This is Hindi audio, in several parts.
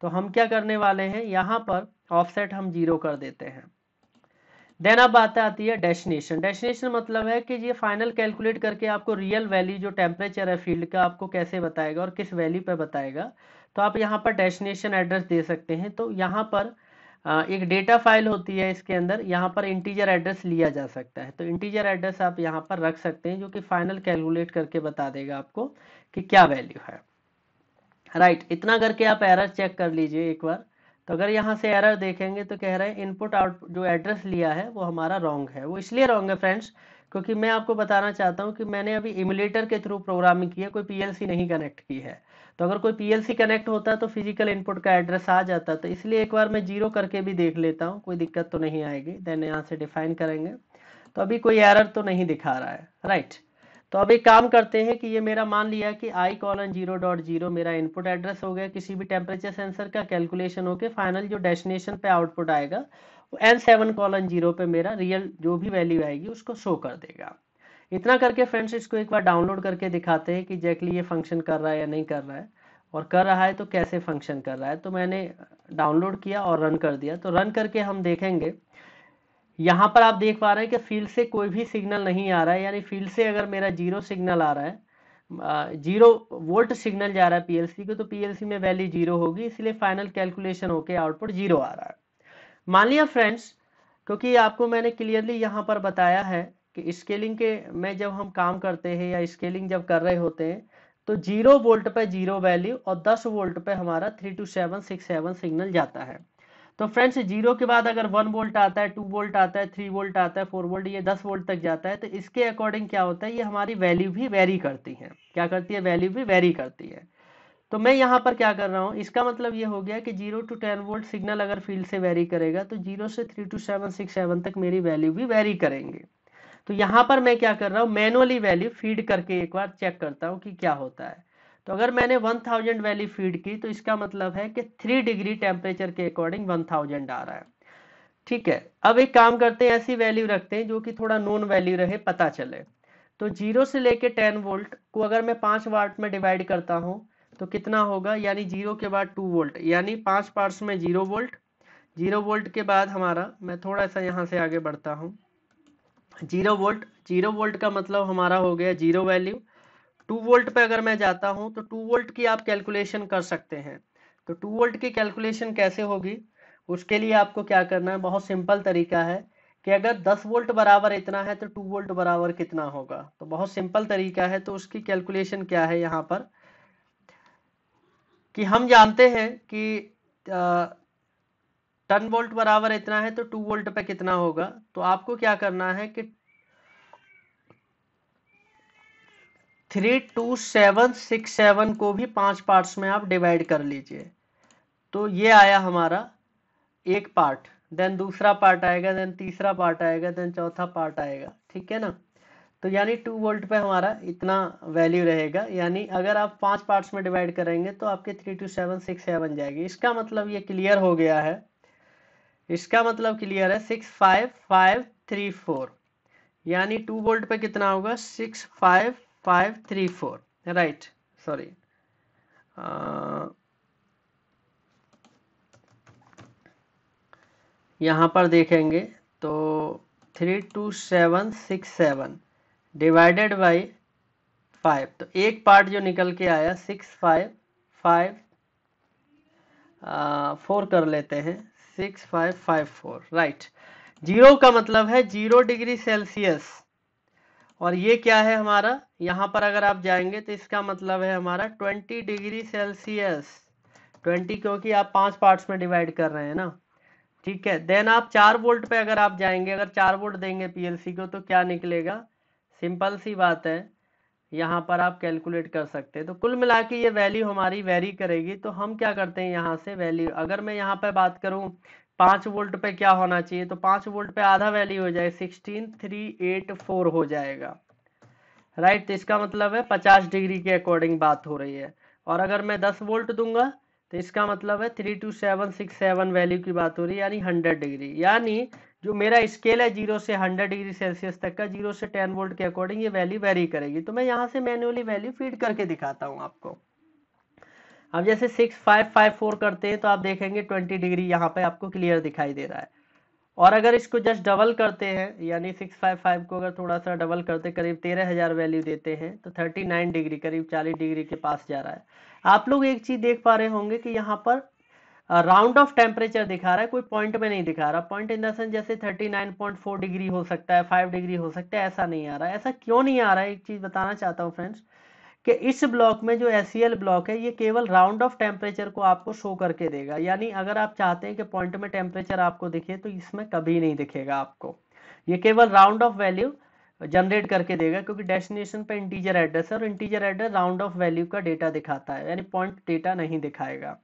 तो हम क्या करने वाले हैं यहाँ पर ऑफसेट हम जीरो कर देते हैं देन अब बात आती है डेस्टिनेशन डेस्टिनेशन मतलब है कि ये फाइनल कैलकुलेट करके आपको रियल वैल्यू जो टेम्परेचर है फील्ड का आपको कैसे बताएगा और किस वैल्यू पर बताएगा तो आप यहाँ पर डेस्टिनेशन एड्रेस दे सकते हैं तो यहाँ पर एक डेटा फाइल होती है इसके अंदर यहाँ पर इंटीजर एड्रेस लिया जा सकता है तो इंटीजर एड्रेस आप यहाँ पर रख सकते हैं जो कि फाइनल कैलकुलेट करके बता देगा आपको कि क्या वैल्यू है राइट right, इतना करके आप एरर चेक कर लीजिए एक बार तो अगर यहाँ से एरर देखेंगे तो कह रहे हैं इनपुट आउट जो एड्रेस लिया है वो हमारा रॉन्ग है वो इसलिए रॉन्ग है फ्रेंड्स क्योंकि मैं आपको बताना चाहता हूँ कि मैंने अभी इमुलेटर के थ्रू प्रोग्रामिंग की है कोई पीएलसी नहीं कनेक्ट की है तो अगर कोई पीएलसी कनेक्ट होता तो फिजिकल इनपुट का एड्रेस आ जाता तो इसलिए एक बार मैं जीरो करके भी देख लेता हूँ कोई दिक्कत तो नहीं आएगी देन यहाँ से डिफाइन करेंगे तो अभी कोई एरर तो नहीं दिखा रहा है राइट right. तो अब एक काम करते हैं कि ये मेरा मान लिया कि I colon zero dot zero मेरा इनपुट एड्रेस हो गया किसी भी टेम्परेचर सेंसर का कैलकुलेशन होकर फाइनल जो डेस्टिनेशन पे आउटपुट आएगा वो एन सेवन कॉलन जीरो पे मेरा रियल जो भी वैल्यू आएगी उसको शो कर देगा इतना करके फ्रेंड्स इसको एक बार डाउनलोड करके दिखाते हैं कि जैकली ये फंक्शन कर रहा है या नहीं कर रहा है और कर रहा है तो कैसे फंक्शन कर रहा है तो मैंने डाउनलोड किया और रन कर दिया तो रन करके हम देखेंगे यहाँ पर आप देख पा रहे हैं कि फील्ड से कोई भी सिग्नल नहीं आ रहा है यानी फील्ड से अगर मेरा जीरो सिग्नल आ रहा है जीरो वोल्ट सिग्नल जा रहा है पीएलसी को तो पीएलसी में वैल्यू जीरो होगी इसलिए फाइनल कैलकुलेशन होके आउटपुट जीरो आ रहा है मान लिया फ्रेंड्स क्योंकि आपको मैंने क्लियरली यहाँ पर बताया है कि स्केलिंग के में जब हम काम करते हैं या स्केलिंग जब कर रहे होते हैं तो जीरो वोल्ट पे जीरो वैल्यू और दस वोल्ट पे हमारा three two seven six seven signal जाता है तो फ्रेंड्स जीरो के बाद अगर वन वोल्ट आता है टू वोल्ट आता है थ्री वोल्ट आता है फोर वोल्ट ये दस वोल्ट तक जाता है तो इसके अकॉर्डिंग क्या होता है ये हमारी वैल्यू भी वेरी करती है क्या करती है वैल्यू भी वेरी करती है तो मैं यहाँ पर क्या कर रहा हूँ इसका मतलब ये हो गया कि zero to ten volt signal अगर फील्ड से वेरी करेगा तो जीरो से three two seven six seven तक मेरी वैल्यू भी वेरी करेंगे तो यहाँ पर मैं क्या कर रहा हूँ मैनुअली वैल्यू फीड करके एक बार चेक करता हूँ कि क्या होता है तो अगर मैंने 1000 वैली फीड की तो इसका मतलब है कि 3 डिग्री टेम्परेचर के अकॉर्डिंग 1000 आ रहा है ठीक है अब एक काम करते हैं ऐसी वैल्यू रखते हैं जो कि थोड़ा नॉन वैल्यू रहे पता चले तो जीरो से लेके टेन वोल्ट को अगर मैं पाँच वाट में डिवाइड करता हूँ तो कितना होगा यानी जीरो के बाद टू वोल्ट यानी पाँच पार्ट्स में जीरो वोल्ट जीरो वोल्ट के बाद हमारा मैं थोड़ा सा यहाँ से आगे बढ़ता हूँ जीरो वोल्ट जीरो वोल्ट का मतलब हमारा हो गया जीरो वैल्यू टू वोल्ट पे अगर मैं जाता हूं तो टू वोल्ट की आप कैलकुलेशन कर सकते हैं तो टू वोल्ट की कैलकुलेशन कैसे होगी उसके लिए आपको क्या करना है बहुत सिंपल तरीका है कि अगर 10 वोल्ट बराबर इतना है तो 2 वोल्ट बराबर कितना होगा तो बहुत सिंपल तरीका है तो उसकी कैलकुलेशन क्या है यहाँ पर कि हम जानते हैं कि टन वोल्ट बराबर इतना है तो 2 वोल्ट पे कितना होगा तो आपको क्या करना है कि three two seven six seven को भी पांच पार्ट्स में आप डिवाइड कर लीजिए तो ये आया हमारा एक पार्ट देन दूसरा पार्ट आएगा देन तीसरा पार्ट आएगा देन चौथा पार्ट आएगा ठीक है ना तो यानी टू वोल्ट पे हमारा इतना वैल्यू रहेगा यानी अगर आप पांच पार्ट्स में डिवाइड करेंगे तो आपके three two seven six seven जाएगी इसका मतलब ये क्लियर हो गया है इसका मतलब क्लियर है six five five three four यानी टू वोल्ट पे कितना होगा six five five three four right sorry uh, यहाँ पर देखेंगे तो three two seven six seven divided by five तो एक पार्ट जो निकल के आया सिक्स फाइव फाइव फोर कर लेते हैं six five five four right zero का मतलब है जीरो डिग्री सेल्सियस और ये क्या है हमारा यहाँ पर अगर आप जाएंगे तो इसका मतलब है हमारा 20 डिग्री सेल्सियस 20 क्योंकि आप पांच पार्ट्स में डिवाइड कर रहे हैं ना ठीक है देन आप चार वोल्ट पे अगर आप जाएंगे अगर चार वोल्ट देंगे पीएलसी को तो क्या निकलेगा सिंपल सी बात है यहाँ पर आप कैलकुलेट कर सकते हैं तो कुल मिला के ये वैल्यू हमारी वेरी करेगी तो हम क्या करते हैं यहाँ से वैल्यू अगर मैं यहाँ पर बात करूँ पांच वोल्ट पे क्या होना चाहिए तो पांच वोल्ट पे आधा वैल्यू हो जाए सिक्सटीन थ्री एट फोर हो जाएगा राइट right? तो इसका मतलब है पचास डिग्री के अकॉर्डिंग बात हो रही है और अगर मैं दस वोल्ट दूंगा तो इसका मतलब है three two seven six seven value की बात हो रही है यानी हंड्रेड डिग्री यानी जो मेरा स्केल है जीरो से हंड्रेड डिग्री सेल्सियस तक का जीरो से टेन वोल्ट के अकॉर्डिंग ये वैल्यू वेरी करेगी तो मैं यहाँ से मैन्युअली वैल्यू फीड करके दिखाता हूँ आपको अब जैसे सिक्स फाइव फाइव फोर करते हैं तो आप देखेंगे ट्वेंटी डिग्री यहाँ पे आपको क्लियर दिखाई दे रहा है और अगर इसको जस्ट डबल करते हैं यानी सिक्स फाइव फाइव को अगर थोड़ा सा डबल करते करीब तेरह हज़ार वैल्यू देते हैं तो थर्टी नाइन डिग्री करीब चालीस डिग्री के पास जा रहा है आप लोग एक चीज़ देख पा रहे होंगे कि यहाँ पर राउंड ऑफ टेम्परेचर दिखा रहा है कोई पॉइंट में नहीं दिखा रहा पॉइंट इन थर्टी नाइन जैसे 39.4 डिग्री हो सकता है 5 डिग्री हो सकता है ऐसा नहीं आ रहा ऐसा क्यों नहीं आ रहा है एक चीज़ बताना चाहता हूँ फ्रेंड्स कि इस ब्लॉक में जो एस e ब्लॉक है ये केवल राउंड ऑफ टेम्परेचर को आपको शो करके देगा यानी अगर आप चाहते हैं कि पॉइंट में टेम्परेचर आपको दिखे तो इसमें कभी नहीं दिखेगा आपको ये केवल राउंड ऑफ वैल्यू जनरेट करके देगा क्योंकि डेस्टिनेशन पे इंटीजर एड्रेस है और integer address round off value का डेटा दिखाता है यानी पॉइंट डेटा नहीं दिखाएगा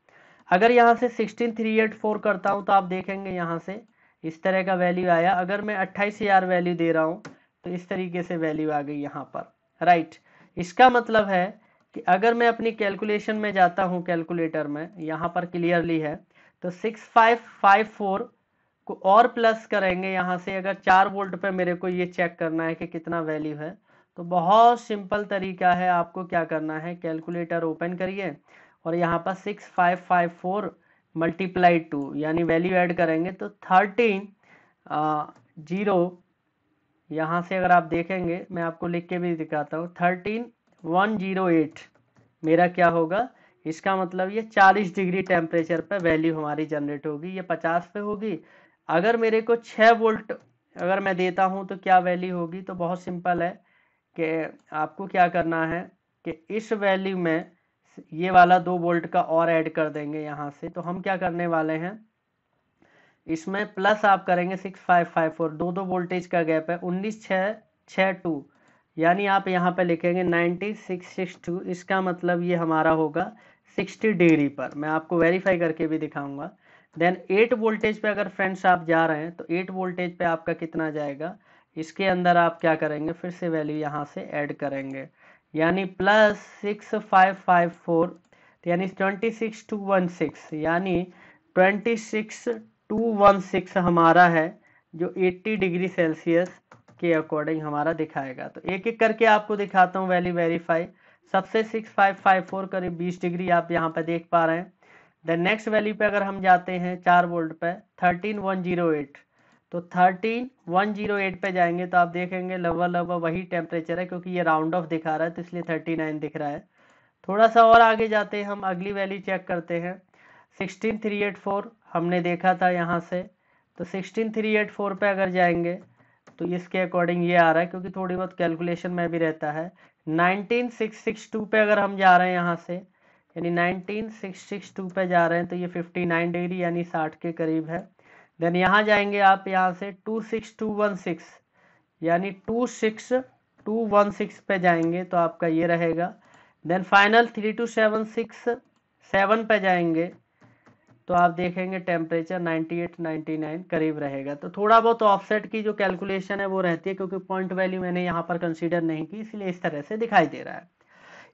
अगर यहाँ से सिक्सटीन थ्री एट फोर करता हूँ तो आप देखेंगे यहाँ से इस तरह का वैल्यू आया अगर मैं अट्ठाईस हज़ार वैल्यू दे रहा हूँ तो इस तरीके से वैल्यू आ गई यहाँ पर राइट right. इसका मतलब है कि अगर मैं अपनी कैलकुलेशन में जाता हूँ कैलकुलेटर में यहाँ पर क्लियरली है तो सिक्स फाइव फाइव फोर को और प्लस करेंगे यहाँ से अगर चार वोल्ट पे मेरे को ये चेक करना है कि कितना वैल्यू है तो बहुत सिंपल तरीका है आपको क्या करना है कैलकुलेटर ओपन करिए और यहाँ पर six five five four multiply two यानी वैल्यू ऐड करेंगे तो थर्टीन जीरो यहाँ से अगर आप देखेंगे मैं आपको लिख के भी दिखाता हूँ थर्टीन वन जीरो एट मेरा क्या होगा इसका मतलब ये चालीस डिग्री टेम्परेचर पर वैल्यू हमारी जनरेट होगी ये पचास पे होगी अगर मेरे को छः वोल्ट अगर मैं देता हूँ तो क्या वैल्यू होगी तो बहुत सिंपल है कि आपको क्या करना है कि इस वैल्यू में ये वाला दो वोल्ट का और ऐड कर देंगे यहाँ से तो हम क्या करने वाले हैं इसमें प्लस आप करेंगे सिक्स फाइव फाइव फोर दो दो वोल्टेज का गैप है उन्नीस छः छः टू यानी आप यहाँ पे लिखेंगे नाइन्टी सिक्स सिक्स टू इसका मतलब ये हमारा होगा सिक्सटी डिग्री पर मैं आपको वेरीफाई करके भी दिखाऊंगा देन एट वोल्टेज पे अगर फ्रेंड्स आप जा रहे हैं तो एट वोल्टेज पे आपका कितना जाएगा इसके अंदर आप क्या करेंगे फिर से वैल्यू यहाँ से ऐड करेंगे यानी plus six five five four यानी twenty six two one six यानी twenty six two one six हमारा है जो 80 डिग्री सेल्सियस के अकॉर्डिंग हमारा दिखाएगा तो एक एक करके आपको दिखाता हूँ वैली वेरीफाई सबसे 6554 करीब 20 डिग्री आप यहाँ पे देख पा रहे हैं द नेक्स्ट वैली पे अगर हम जाते हैं चार वोल्ट पे 13108 तो 13108 पे जाएंगे तो आप देखेंगे लगभग लगभग वही टेम्परेचर है क्योंकि ये राउंड ऑफ दिखा रहा है तो इसलिए नाइन दिख रहा है थोड़ा सा और आगे जाते हैं हम अगली वैली चेक करते हैं 16384 हमने देखा था यहाँ से तो सिक्सटीन थ्री एट फोर पर अगर जाएंगे तो इसके अकॉर्डिंग ये आ रहा है क्योंकि थोड़ी बहुत कैलकुलेशन में भी रहता है नाइनटीन सिक्स सिक्स टू पे अगर हम जा रहे हैं यहाँ से यानी नाइनटीन सिक्स सिक्स टू पे जा रहे हैं तो ये फिफ्टी नाइन डिग्री यानी साठ के करीब है देन यहाँ जाएंगे आप यहाँ से two six two one six यानी two six two one six पे जाएंगे तो आपका ये रहेगा then final three two seven six seven पे जाएंगे तो आप देखेंगे टेम्परेचर 98 99 करीब रहेगा तो थोड़ा बहुत ऑफसेट की जो कैलकुलेशन है वो रहती है क्योंकि पॉइंट वैल्यू मैंने यहाँ पर कंसीडर नहीं की इसलिए इस तरह से दिखाई दे रहा है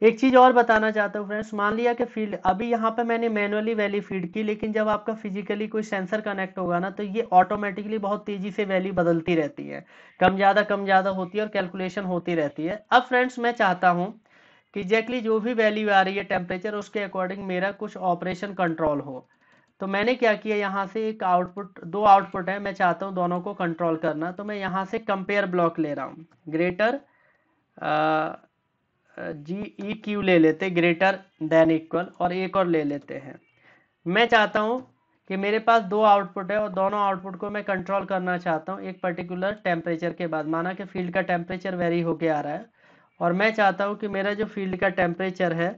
एक चीज़ और बताना चाहता हूँ फ्रेंड्स मान लिया कि फील्ड अभी यहाँ पर मैंने मैनुअली वैली फीड की लेकिन जब आपका फिजिकली कोई सेंसर कनेक्ट होगा ना तो ये ऑटोमेटिकली बहुत तेजी से वैल्यू बदलती रहती है कम ज़्यादा कम ज़्यादा होती है और कैलकुलेशन होती रहती है अब फ्रेंड्स मैं चाहता हूँ कि एग्जैक्टली जो भी वैल्यू आ रही है टेम्परेचर उसके अकॉर्डिंग मेरा कुछ ऑपरेशन कंट्रोल हो तो मैंने क्या किया यहाँ से एक आउटपुट दो आउटपुट है मैं चाहता हूँ दोनों को कंट्रोल करना तो मैं यहाँ से कंपेयर ब्लॉक ले रहा हूँ ग्रेटर जी ई क्यू ले लेते ग्रेटर देन इक्वल और एक और ले लेते हैं मैं चाहता हूँ कि मेरे पास दो आउटपुट है और दोनों आउटपुट को मैं कंट्रोल करना चाहता हूँ एक पर्टिकुलर टेम्परेचर के बाद माना कि फील्ड का टेम्परेचर वेरी होके आ रहा है और मैं चाहता हूँ कि मेरा जो फील्ड का टेम्परेचर है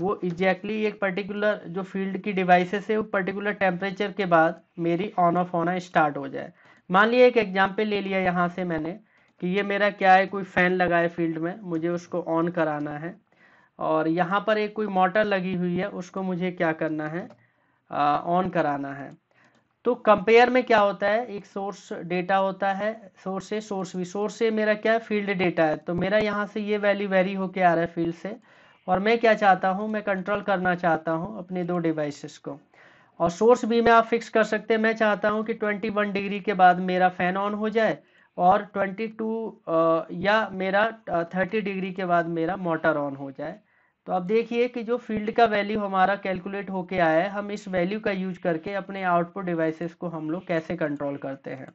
वो एग्जैक्टली exactly एक पर्टिकुलर जो फील्ड की डिवाइसेस है वो पर्टिकुलर टेम्परेचर के बाद मेरी ऑन ऑफ होना स्टार्ट हो जाए मान लिया एक एग्जाम्पल ले लिया यहाँ से मैंने कि ये मेरा क्या है कोई फ़ैन लगा है फील्ड में मुझे उसको ऑन कराना है और यहाँ पर एक कोई मोटर लगी हुई है उसको मुझे क्या करना है ऑन कराना है तो कंपेयर में क्या होता है एक सोर्स डेटा होता है सोर्स से सोर्स भी सोर्स से मेरा क्या है फील्ड डेटा है तो मेरा यहाँ से ये वैल्यू वेरी होके आ रहा है फील्ड से और मैं क्या चाहता हूँ मैं कंट्रोल करना चाहता हूँ अपने दो डिवाइसेस को और सोर्स भी मैं आप फिक्स कर सकते हैं मैं चाहता हूँ कि 21 डिग्री के बाद मेरा फैन ऑन हो जाए और 22 या मेरा 30 डिग्री के बाद मेरा मोटर ऑन हो जाए तो आप देखिए कि जो फील्ड का वैल्यू हमारा कैलकुलेट होके आया है हम इस वैल्यू का यूज करके अपने आउटपुट डिवाइसेस को हम लोग कैसे कंट्रोल करते हैं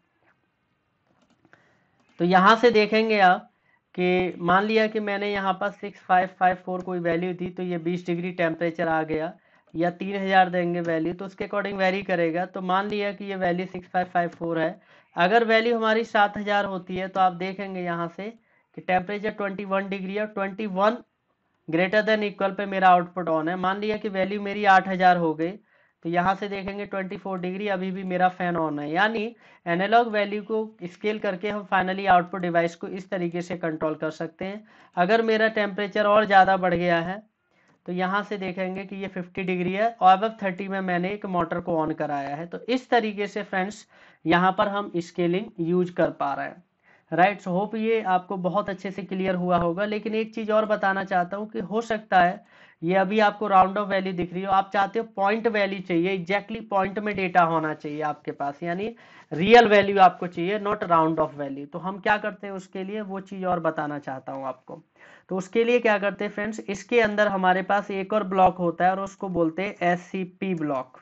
तो यहाँ से देखेंगे आप कि मान लिया कि मैंने यहाँ पर सिक्स फाइव फाइव फोर कोई वैल्यू दी तो ये बीस डिग्री टेम्परेचर आ गया या तीन हज़ार देंगे वैल्यू तो उसके अकॉर्डिंग वेरी करेगा तो मान लिया कि ये value six five five four है अगर वैल्यू हमारी सात हज़ार होती है तो आप देखेंगे यहाँ से कि टेम्परेचर ट्वेंटी वन डिग्री और twenty one greater than equal पे मेरा आउटपुट ऑन है मान लिया कि वैल्यू मेरी आठ हज़ार हो गई तो यहाँ से देखेंगे 24 डिग्री अभी भी मेरा फैन ऑन है यानी एनालॉग वैल्यू को स्केल करके हम फाइनली आउटपुट डिवाइस को इस तरीके से कंट्रोल कर सकते हैं अगर मेरा टेम्परेचर और ज़्यादा बढ़ गया है तो यहाँ से देखेंगे कि ये 50 डिग्री है और अब थर्टी में मैंने एक मोटर को ऑन कराया है तो इस तरीके से फ्रेंड्स यहाँ पर हम स्केलिंग यूज कर पा रहे हैं राइट सो होप ये आपको बहुत अच्छे से क्लियर हुआ होगा लेकिन एक चीज और बताना चाहता हूँ कि हो सकता है ये अभी आपको राउंड ऑफ वैल्यू दिख रही हो आप चाहते हो पॉइंट वैल्यू चाहिए एग्जैक्टली पॉइंट में डेटा होना चाहिए आपके पास यानी रियल वैल्यू आपको चाहिए नॉट राउंड ऑफ वैल्यू तो हम क्या करते हैं उसके लिए वो चीज़ और बताना चाहता हूँ आपको तो उसके लिए क्या करते हैं फ्रेंड्स इसके अंदर हमारे पास एक और ब्लॉक होता है और उसको बोलते हैं एस ब्लॉक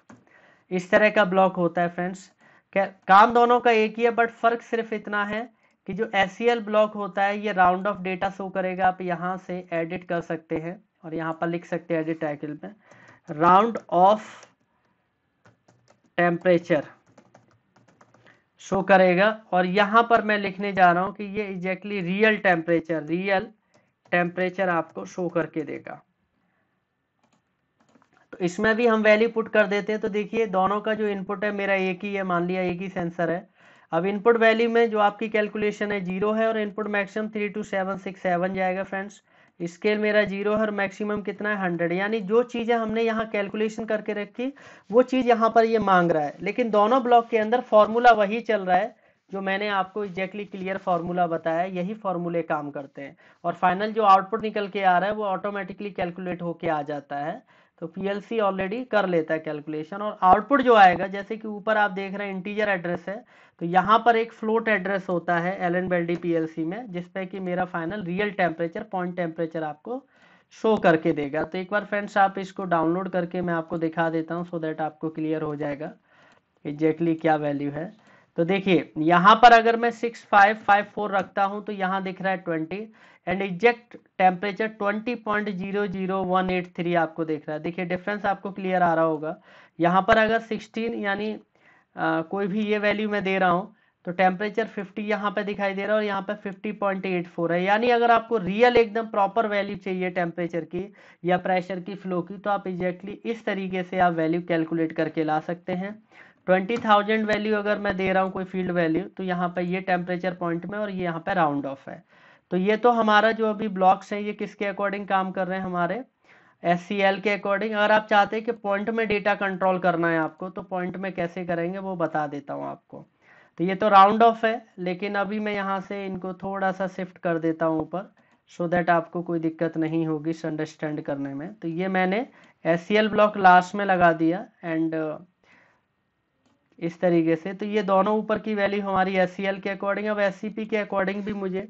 इस तरह का ब्लॉक होता है फ्रेंड्स काम दोनों का एक ही है बट फर्क सिर्फ इतना है कि जो एस ब्लॉक e होता है ये राउंड ऑफ डेटा शो करेगा आप यहाँ से एडिट कर सकते हैं और यहाँ पर लिख सकते हैं एडिट टाइटल में राउंड ऑफ टेम्परेचर शो करेगा और यहाँ पर मैं लिखने जा रहा हूँ कि ये exactly real temperature real temperature आपको शो करके देगा तो इसमें भी हम वैल्यू पुट कर देते हैं तो देखिए दोनों का जो इनपुट है मेरा एक ही है मान लिया एक ही सेंसर है अब इनपुट वैल्यू में जो आपकी कैलकुलेशन है जीरो है और input maximum three two seven six seven जाएगा फ्रेंड्स स्केल मेरा जीरो है और मैक्सिमम कितना है हंड्रेड यानी जो चीज़ें हमने यहाँ कैलकुलेशन करके रखी वो चीज़ यहाँ पर ये यह मांग रहा है लेकिन दोनों ब्लॉक के अंदर फॉर्मूला वही चल रहा है जो मैंने आपको एग्जैक्टली क्लियर फार्मूला बताया यही फार्मूले काम करते हैं और फाइनल जो आउटपुट निकल के आ रहा है वो ऑटोमेटिकली कैलकुलेट होके आ जाता है तो PLC ऑलरेडी कर लेता है कैलकुलेशन और आउटपुट जो आएगा जैसे कि ऊपर आप देख रहे हैं इंटीजर एड्रेस है तो यहाँ पर एक फ्लोट एड्रेस होता है एल एन बेल्डी पी में जिसपे कि मेरा final real temperature point temperature आपको शो करके देगा तो एक बार फ्रेंड्स आप इसको डाउनलोड करके मैं आपको दिखा देता हूँ सो देट दैट आपको क्लियर हो जाएगा एग्जैक्टली exactly क्या वैल्यू है तो देखिए यहाँ पर अगर मैं सिक्स फाइव फाइव फोर रखता हूँ तो यहाँ दिख रहा है twenty and exact temperature twenty point zero zero one eight three आपको देख रहा है देखिए डिफरेंस आपको क्लियर आ रहा होगा यहाँ पर अगर सिक्सटीन यानी कोई भी ये वैल्यू मैं दे रहा हूँ तो टेम्परेचर 50 यहाँ पर दिखाई दे रहा है और यहाँ एट 50.84 है यानी अगर आपको रियल एकदम प्रॉपर वैल्यू चाहिए टेम्परेचर की या प्रेशर की फ्लो की तो आप एग्जैक्टली exactly इस तरीके से आप वैल्यू कैलकुलेट करके ला सकते हैं ट्वेंटी थाउजेंड वैल्यू अगर मैं दे रहा हूँ कोई फील्ड वैल्यू तो यहाँ पर ये टेम्परेचर पॉइंट में और ये यहाँ पर राउंड ऑफ है तो ये तो हमारा जो अभी ब्लॉक्स हैं ये किसके अकॉर्डिंग काम कर रहे हैं हमारे एस के अकॉर्डिंग अगर आप चाहते हैं कि पॉइंट में डेटा कंट्रोल करना है आपको तो पॉइंट में कैसे करेंगे वो बता देता हूँ आपको तो ये तो राउंड ऑफ है लेकिन अभी मैं यहाँ से इनको थोड़ा सा शिफ्ट कर देता हूँ ऊपर सो दैट आपको कोई दिक्कत नहीं होगी अंडरस्टैंड करने में तो ये मैंने एस ब्लॉक लास्ट में लगा दिया एंड इस तरीके से तो ये दोनों ऊपर की वैल्यू हमारी एस के अकॉर्डिंग अब एस के अकॉर्डिंग भी मुझे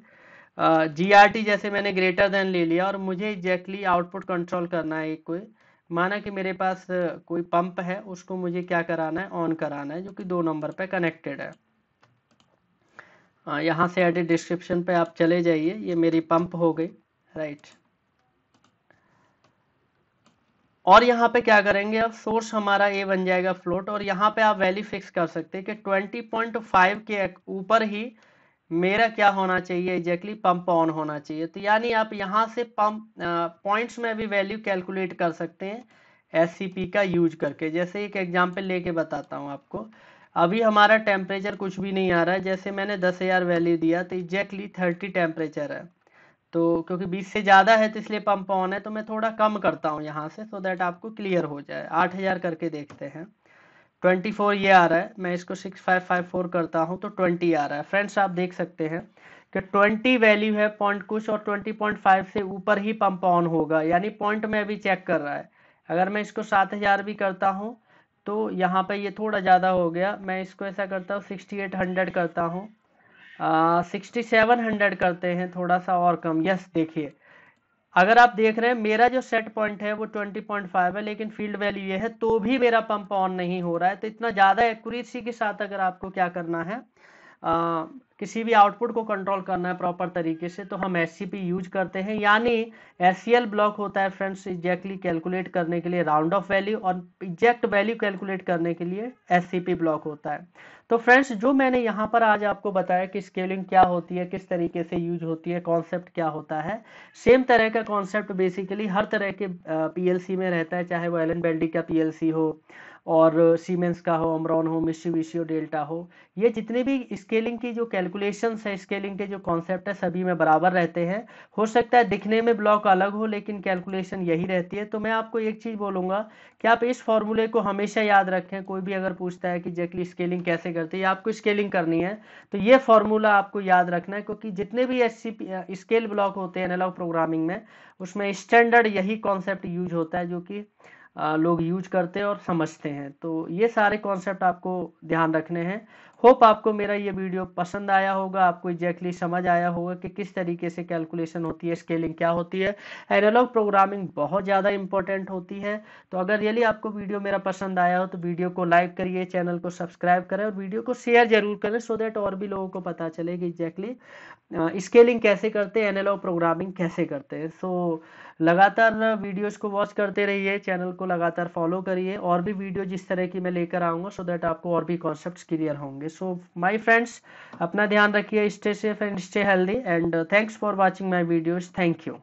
जी जैसे मैंने ग्रेटर देन ले लिया और मुझे एग्जैक्टली आउटपुट कंट्रोल करना है एक कोई माना कि मेरे पास कोई पंप है उसको मुझे क्या कराना है ऑन कराना है जो कि दो नंबर पे कनेक्टेड है यहाँ से एडिट डिस्क्रिप्शन पे आप चले जाइए ये मेरी पंप हो गई राइट और यहाँ पे क्या करेंगे अब सोर्स हमारा ए बन जाएगा फ्लोट और यहाँ पे आप वैल्यू फिक्स कर सकते हैं कि 20.5 के ऊपर ही मेरा क्या होना चाहिए एग्जैक्टली पंप ऑन होना चाहिए तो यानी आप यहाँ से पंप पॉइंट्स में भी वैल्यू कैलकुलेट कर सकते हैं एस का यूज करके जैसे एक एग्जाम्पल लेके बताता हूँ आपको अभी हमारा टेम्परेचर कुछ भी नहीं आ रहा है जैसे मैंने दस हज़ार वैल्यू दिया तो एग्जैक्टली थर्टी टेम्परेचर है तो क्योंकि 20 से ज़्यादा है तो इसलिए पंप ऑन है तो मैं थोड़ा कम करता हूँ यहाँ से सो so दैट आपको क्लियर हो जाए 8000 करके देखते हैं 24 ये आ रहा है मैं इसको 6554 करता हूँ तो 20 आ रहा है फ्रेंड्स आप देख सकते हैं कि 20 वैल्यू है पॉइंट कुछ और 20.5 से ऊपर ही पंप ऑन होगा यानी पॉइंट में अभी चेक कर रहा है अगर मैं इसको सात भी करता हूँ तो यहाँ पर ये थोड़ा ज़्यादा हो गया मैं इसको ऐसा करता हूँ सिक्सटी करता हूँ सिक्सटी सेवन हंड्रेड करते हैं थोड़ा सा और कम यस देखिए अगर आप देख रहे हैं मेरा जो सेट पॉइंट है वो ट्वेंटी पॉइंट फाइव है लेकिन फील्ड वैल्यू ये है तो भी मेरा पंप ऑन नहीं हो रहा है तो इतना ज़्यादा एक्यूरेसी के साथ अगर आपको क्या करना है किसी भी आउटपुट को कंट्रोल करना है प्रॉपर तरीके से तो हम एस यूज करते हैं यानी एस ब्लॉक होता है फ्रेंड्स एग्जैक्टली कैलकुलेट करने के लिए राउंड ऑफ वैल्यू और एग्जैक्ट वैल्यू कैलकुलेट करने के लिए एस ब्लॉक होता है तो फ्रेंड्स जो मैंने यहाँ पर आज आपको बताया कि स्केलिंग क्या होती है किस तरीके से यूज होती है कॉन्सेप्ट क्या होता है सेम तरह का कॉन्सेप्ट बेसिकली हर तरह के पी में रहता है चाहे वो एल एन का पी हो और सीमेंस का हो अमरॉन हो हो डेल्टा हो ये जितने भी स्केलिंग की जो कैलकुलेशंस है स्केलिंग के जो कॉन्सेप्ट है सभी में बराबर रहते हैं हो सकता है दिखने में ब्लॉक अलग हो लेकिन कैलकुलेशन यही रहती है तो मैं आपको एक चीज़ बोलूँगा कि आप इस फॉर्मूले को हमेशा याद रखें कोई भी अगर पूछता है कि जैकली स्केलिंग कैसे करते हैं आपको स्केलिंग करनी है तो ये फॉर्मूला आपको याद रखना है क्योंकि जितने भी एस स्केल ब्लॉक होते हैं एनालॉग प्रोग्रामिंग में उसमें स्टैंडर्ड यही कॉन्सेप्ट यूज होता है जो कि लोग यूज करते हैं और समझते हैं तो ये सारे कॉन्सेप्ट आपको ध्यान रखने हैं होप आपको मेरा ये वीडियो पसंद आया होगा आपको एग्जैक्टली exactly समझ आया होगा कि किस तरीके से कैलकुलेशन होती है स्केलिंग क्या होती है एनालॉग प्रोग्रामिंग बहुत ज़्यादा इंपॉर्टेंट होती है तो अगर रियली आपको वीडियो मेरा पसंद आया हो तो वीडियो को लाइक करिए चैनल को सब्सक्राइब करें और वीडियो को शेयर जरूर करें सो देट और भी लोगों को पता चले कि एग्जैक्टली स्केलिंग कैसे करते हैं एनालॉग प्रोग्रामिंग कैसे करते हैं सो so, लगातार वीडियोस को वॉच करते रहिए चैनल को लगातार फॉलो करिए और भी वीडियो जिस तरह की मैं लेकर आऊँगा सो दैट आपको और भी कॉन्सेप्ट क्लियर होंगे करेंगे सो माय फ्रेंड्स अपना ध्यान रखिए stay safe and stay healthy and thanks for watching my videos thank you